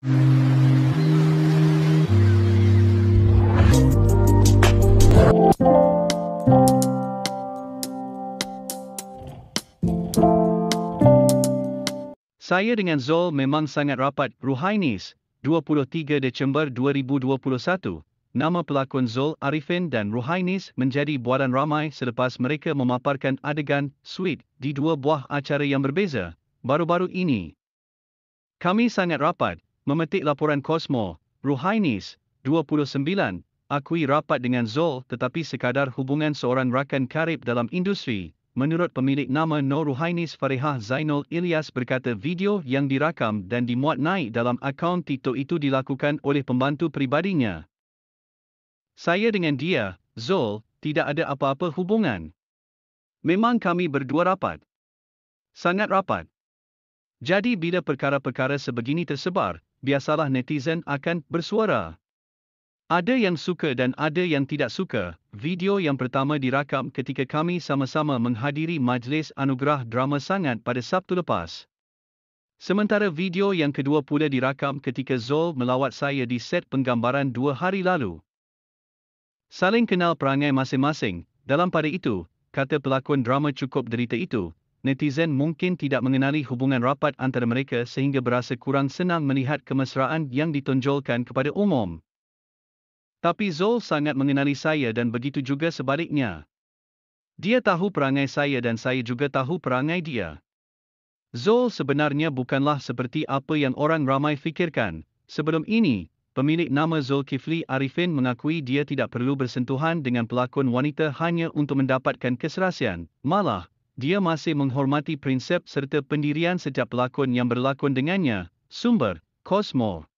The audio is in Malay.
Saya dengan Zol memang sangat rapat, Ruhainis, 23 Disember 2021. Nama pelakon Zol, Arifin dan Ruhainis menjadi buaran ramai selepas mereka memaparkan adegan sweet di dua buah acara yang berbeza baru-baru ini. Kami sangat rapat, memetik laporan Cosmo, Ruhainis, 29, akui rapat dengan Zul tetapi sekadar hubungan seorang rakan karib dalam industri, menurut pemilik nama Nur Ruhainis Farihah Zainul Ilyas berkata video yang dirakam dan dimuat naik dalam akaun TikTok itu dilakukan oleh pembantu peribadinya. Saya dengan dia, Zul, tidak ada apa-apa hubungan. Memang kami berdua rapat. Sangat rapat. Jadi bila perkara-perkara sebegini tersebar, biasalah netizen akan bersuara. Ada yang suka dan ada yang tidak suka. Video yang pertama dirakam ketika kami sama-sama menghadiri majlis anugerah drama sangat pada Sabtu lepas. Sementara video yang kedua pula dirakam ketika Zol melawat saya di set penggambaran dua hari lalu. Saling kenal perangai masing-masing, dalam pada itu, kata pelakon drama cukup derita itu, netizen mungkin tidak mengenali hubungan rapat antara mereka sehingga berasa kurang senang melihat kemesraan yang ditonjolkan kepada umum. Tapi Zul sangat mengenali saya dan begitu juga sebaliknya. Dia tahu perangai saya dan saya juga tahu perangai dia. Zul sebenarnya bukanlah seperti apa yang orang ramai fikirkan. Sebelum ini, pemilik nama Zulkifli Arifin mengakui dia tidak perlu bersentuhan dengan pelakon wanita hanya untuk mendapatkan keserasian. Malah, dia masih menghormati prinsip serta pendirian setiap pelakon yang berlakon dengannya. Sumber, Cosmo.